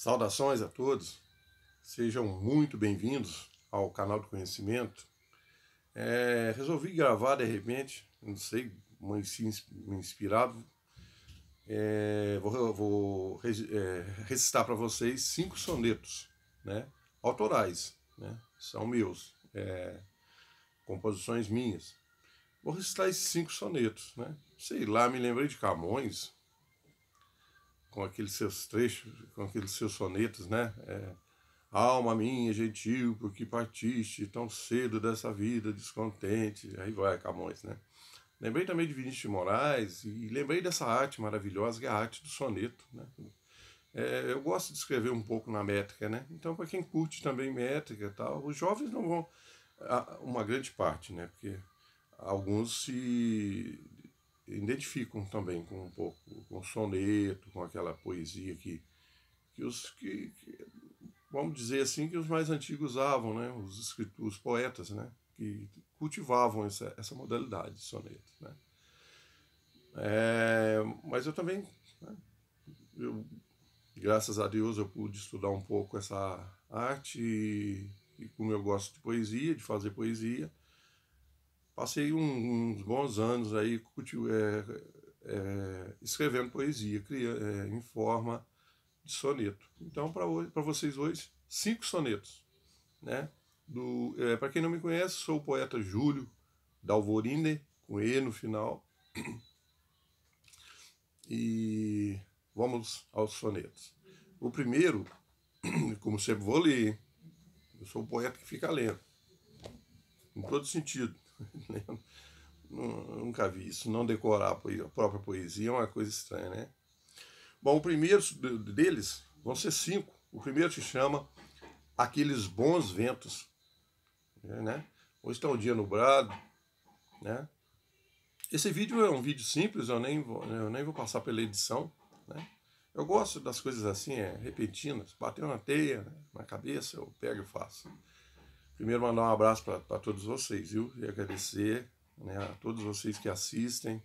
Saudações a todos, sejam muito bem-vindos ao canal do conhecimento. É, resolvi gravar de repente, não sei, me inspirado. É, vou, vou é, recitar para vocês cinco sonetos, né? Autorais, né? São meus, é, composições minhas. Vou recitar esses cinco sonetos, né? Sei lá, me lembrei de Camões, com aqueles seus trechos, com aqueles seus sonetos, né? É, Alma minha, é gentil, porque partiste tão cedo dessa vida descontente. Aí vai, Camões, né? Lembrei também de Vinícius de Moraes e lembrei dessa arte maravilhosa que é a arte do soneto, né? É, eu gosto de escrever um pouco na métrica, né? Então, para quem curte também métrica e tal, os jovens não vão. Uma grande parte, né? Porque alguns se identificam também com um pouco com soneto, com aquela poesia que, que os que, que, vamos dizer assim que os mais antigos usavam, né? Os escritores, os poetas, né? Que cultivavam essa, essa modalidade de soneto, né? É, mas eu também, né? eu, graças a Deus, eu pude estudar um pouco essa arte e, e como eu gosto de poesia, de fazer poesia, passei um, uns bons anos aí é, é, escrevendo poesia cria, é, em forma de soneto. Então, para vocês hoje, cinco sonetos. Né? É, para quem não me conhece, sou o poeta Júlio Dalvorine, com E no final. E vamos aos sonetos. O primeiro, como sempre vou ler, eu sou um poeta que fica lendo, em todo sentido. Né? Nunca vi isso. Não decorar a própria poesia é uma coisa estranha, né? Bom, o primeiro deles vão ser cinco. O primeiro se chama Aqueles Bons Ventos. Né? Hoje está um dia nublado, né? Esse vídeo é um vídeo simples, eu nem vou, eu nem vou passar pela edição, né? Eu gosto das coisas assim, é, repentinas, bateu na teia, né? na cabeça, eu pego e faço. Primeiro, mandar um abraço para todos vocês, viu? E agradecer né, a todos vocês que assistem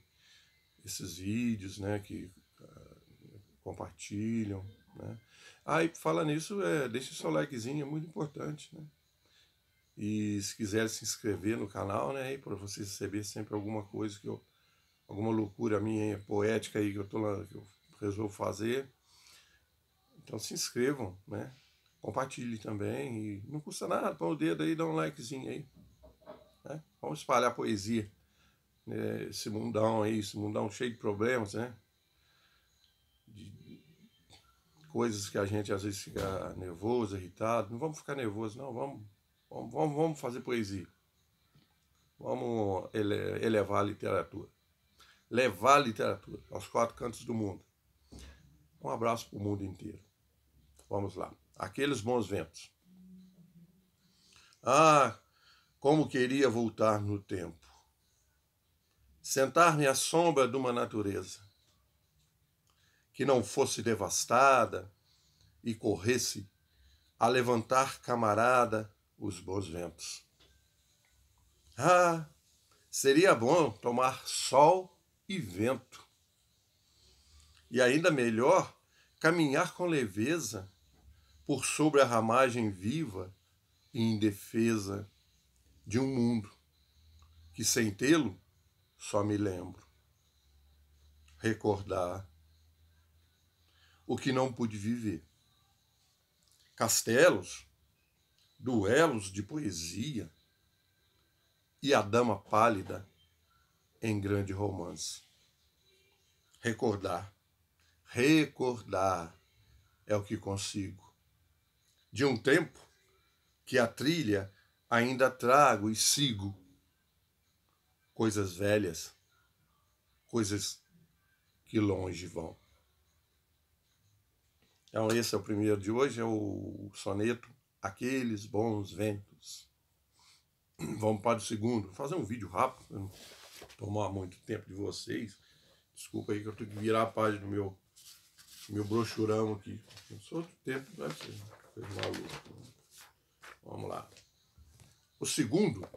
esses vídeos, né? Que uh, compartilham, né? Aí, ah, fala nisso, é, deixe seu likezinho, é muito importante, né? E se quiser se inscrever no canal, né? Para você receber sempre alguma coisa que eu... Alguma loucura minha poética aí que eu, tô, que eu resolvo fazer. Então se inscrevam, né? Compartilhe também. E não custa nada, põe o dedo aí, dá um likezinho aí. Né? Vamos espalhar poesia. Né? Esse mundão aí, esse mundão cheio de problemas, né? De coisas que a gente às vezes fica nervoso, irritado. Não vamos ficar nervoso, não. Vamos, vamos, vamos fazer poesia. Vamos ele, elevar a literatura. Levar a literatura aos quatro cantos do mundo. Um abraço para o mundo inteiro. Vamos lá aqueles bons ventos. Ah, como queria voltar no tempo, sentar-me à sombra de uma natureza que não fosse devastada e corresse a levantar, camarada, os bons ventos. Ah, seria bom tomar sol e vento. E ainda melhor, caminhar com leveza por sobre a ramagem viva e indefesa de um mundo que, sem tê-lo, só me lembro. Recordar o que não pude viver. Castelos, duelos de poesia e a dama pálida em grande romance. Recordar, recordar é o que consigo de um tempo que a trilha ainda trago e sigo coisas velhas, coisas que longe vão. Então, esse é o primeiro de hoje, é o soneto Aqueles Bons Ventos. Vamos para o segundo. Vou fazer um vídeo rápido, para não tomar muito tempo de vocês. Desculpa aí que eu tenho que virar a página do meu, meu brochurão aqui. não sou outro tempo, vai ser. Né? maluco. Vamos lá. O segundo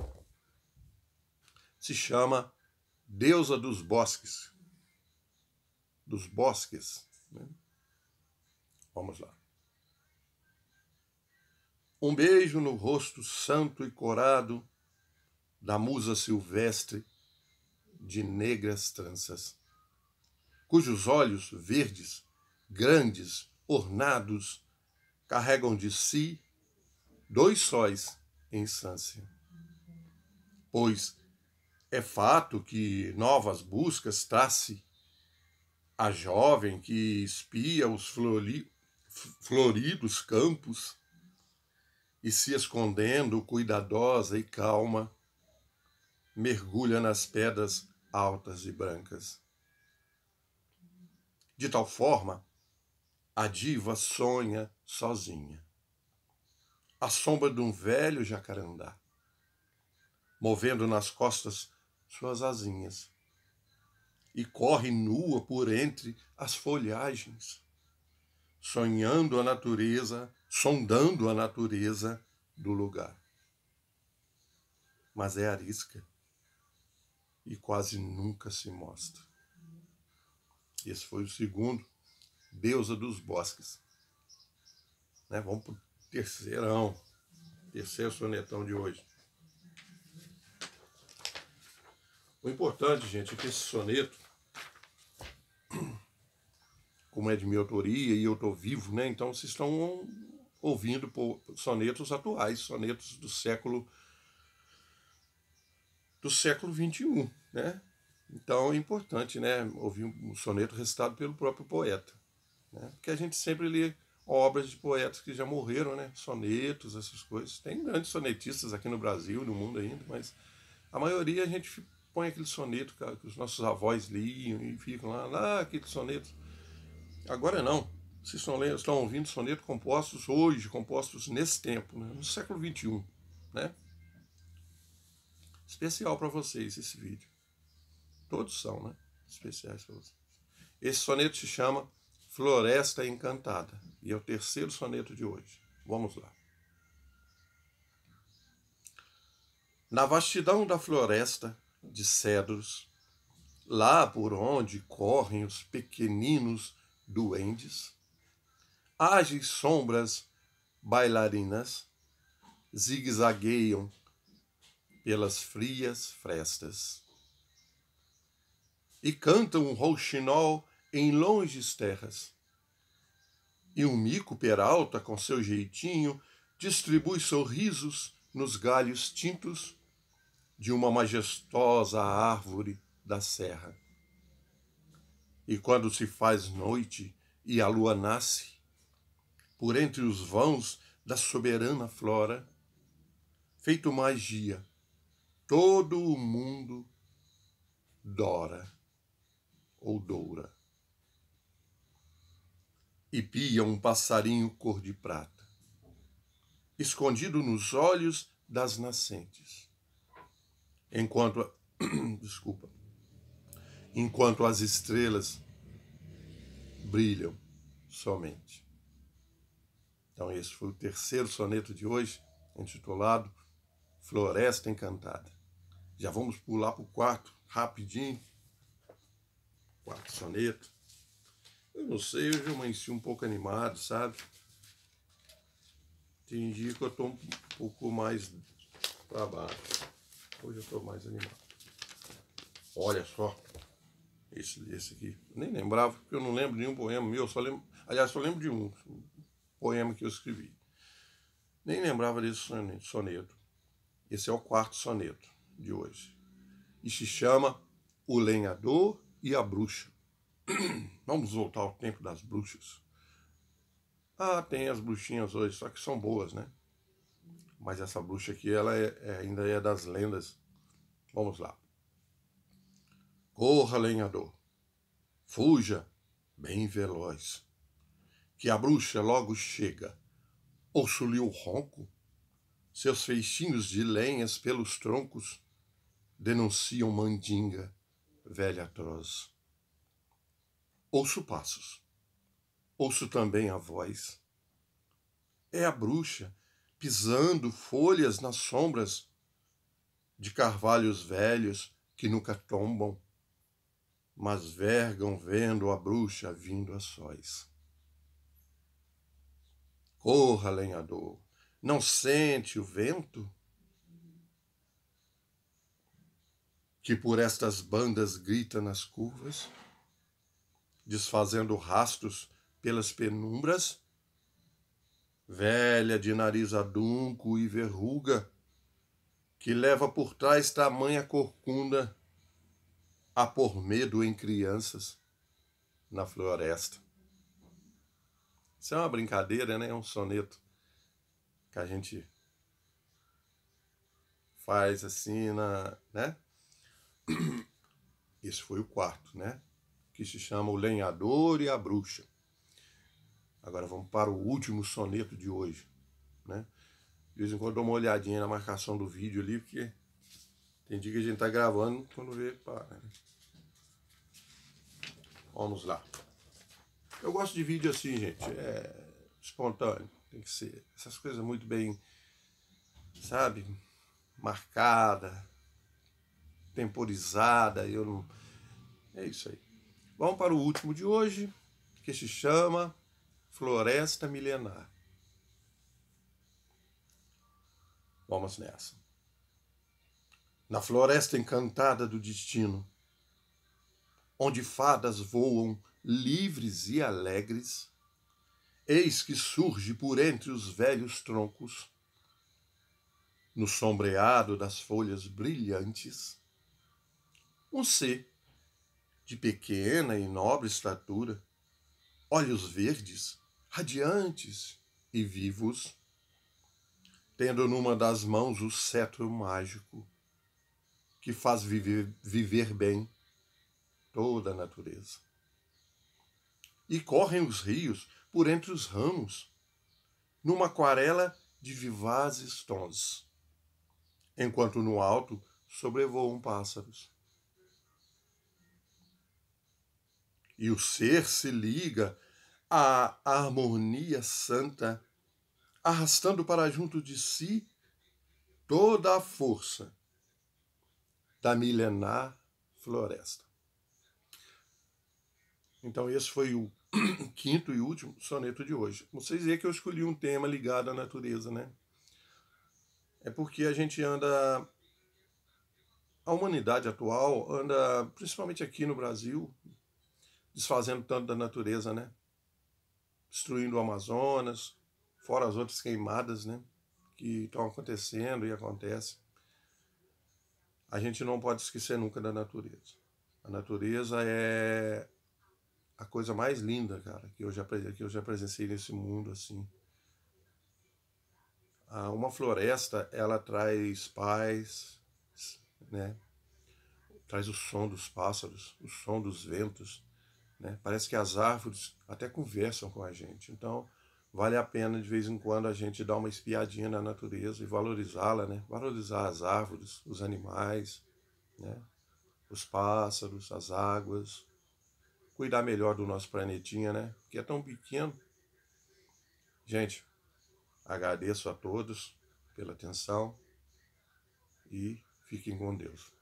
se chama Deusa dos Bosques. Dos Bosques. Né? Vamos lá. Um beijo no rosto santo e corado da musa silvestre de negras tranças, cujos olhos verdes, grandes, ornados, carregam de si dois sóis em instância. Pois é fato que novas buscas trace a jovem que espia os flori, floridos campos e se escondendo cuidadosa e calma, mergulha nas pedras altas e brancas. De tal forma, a diva sonha sozinha, à sombra de um velho jacarandá, movendo nas costas suas asinhas, e corre nua por entre as folhagens, sonhando a natureza, sondando a natureza do lugar. Mas é arisca e quase nunca se mostra. Esse foi o segundo, deusa dos bosques. Né? Vamos para o terceirão, terceiro sonetão de hoje. O importante, gente, é que esse soneto, como é de minha autoria e eu estou vivo, né? Então vocês estão ouvindo sonetos atuais, sonetos do século do século 21, né? Então é importante, né, ouvir um soneto recitado pelo próprio poeta, né? Porque a gente sempre lê obras de poetas que já morreram, né? Sonetos, essas coisas. Tem grandes sonetistas aqui no Brasil, no mundo ainda, mas a maioria a gente põe aquele soneto cara, que os nossos avós liam e ficam lá, lá, aquele soneto. Agora não. Vocês estão, lendo, estão ouvindo sonetos compostos hoje, compostos nesse tempo, né? no século XXI. Né? Especial para vocês esse vídeo. Todos são, né? Especiais para vocês. Esse soneto se chama Floresta Encantada. E é o terceiro soneto de hoje. Vamos lá. Na vastidão da floresta de cedros, lá por onde correm os pequeninos duendes, ágeis sombras bailarinas, zigue-zagueiam pelas frias frestas. E cantam um rouxinol em longes terras. E o mico peralta, com seu jeitinho, distribui sorrisos nos galhos tintos de uma majestosa árvore da serra. E quando se faz noite e a lua nasce, por entre os vãos da soberana flora, feito magia, todo o mundo dora ou doura e pia um passarinho cor de prata, escondido nos olhos das nascentes. Enquanto a... desculpa. Enquanto as estrelas brilham somente. Então, esse foi o terceiro soneto de hoje, intitulado Floresta Encantada. Já vamos pular para o quarto, rapidinho. Quarto soneto. Eu não sei, hoje eu amanheci um pouco animado, sabe? Tem dia que eu tô um pouco mais pra baixo. Hoje eu tô mais animado. Olha só. Esse, esse aqui. Nem lembrava, porque eu não lembro nenhum poema meu. Só lembro, aliás, só lembro de um poema que eu escrevi. Nem lembrava desse soneto. Esse é o quarto soneto de hoje. E se chama O Lenhador e a Bruxa. Vamos voltar ao tempo das bruxas. Ah, tem as bruxinhas hoje, só que são boas, né? Mas essa bruxa aqui, ela é, é, ainda é das lendas. Vamos lá. Corra, lenhador. Fuja, bem veloz. Que a bruxa logo chega. Ouço-lhe o ronco. Seus feixinhos de lenhas pelos troncos denunciam mandinga, velha atroz. Ouço passos. Ouço também a voz. É a bruxa pisando folhas nas sombras de carvalhos velhos que nunca tombam, mas vergam vendo a bruxa vindo a sós. Corra, lenhador, não sente o vento? Que por estas bandas grita nas curvas? desfazendo rastros pelas penumbras, velha de nariz adunco e verruga, que leva por trás tamanha corcunda a por medo em crianças na floresta. Isso é uma brincadeira, né? É um soneto que a gente faz assim na, né? Esse foi o quarto, né? que se chama O Lenhador e a Bruxa. Agora vamos para o último soneto de hoje. Né? De vez em quando eu dou uma olhadinha na marcação do vídeo ali, porque tem dia que a gente está gravando, quando vê, para. Né? Vamos lá. Eu gosto de vídeo assim, gente. É espontâneo. Tem que ser. Essas coisas muito bem, sabe? Marcada, temporizada. Eu não. É isso aí. Vamos para o último de hoje, que se chama Floresta Milenar. Vamos nessa. Na floresta encantada do destino, onde fadas voam livres e alegres, eis que surge por entre os velhos troncos, no sombreado das folhas brilhantes, um ser de pequena e nobre estatura, olhos verdes, radiantes e vivos, tendo numa das mãos o cetro mágico que faz viver, viver bem toda a natureza. E correm os rios por entre os ramos, numa aquarela de vivazes tons, enquanto no alto sobrevoam pássaros. e o ser se liga à harmonia santa, arrastando para junto de si toda a força da milenar floresta. Então, esse foi o quinto e último soneto de hoje. Vocês veem que eu escolhi um tema ligado à natureza, né? É porque a gente anda. A humanidade atual anda, principalmente aqui no Brasil, desfazendo tanto da natureza, né? Destruindo o Amazonas, fora as outras queimadas, né? Que estão acontecendo e acontecem. A gente não pode esquecer nunca da natureza. A natureza é a coisa mais linda, cara, que eu já, que eu já presenciei nesse mundo, assim. Ah, uma floresta, ela traz paz, né? Traz o som dos pássaros, o som dos ventos, né? Parece que as árvores até conversam com a gente. Então, vale a pena de vez em quando a gente dar uma espiadinha na natureza e valorizá-la, né? Valorizar as árvores, os animais, né? Os pássaros, as águas. Cuidar melhor do nosso planetinha, né? Que é tão pequeno. Gente, agradeço a todos pela atenção e fiquem com Deus.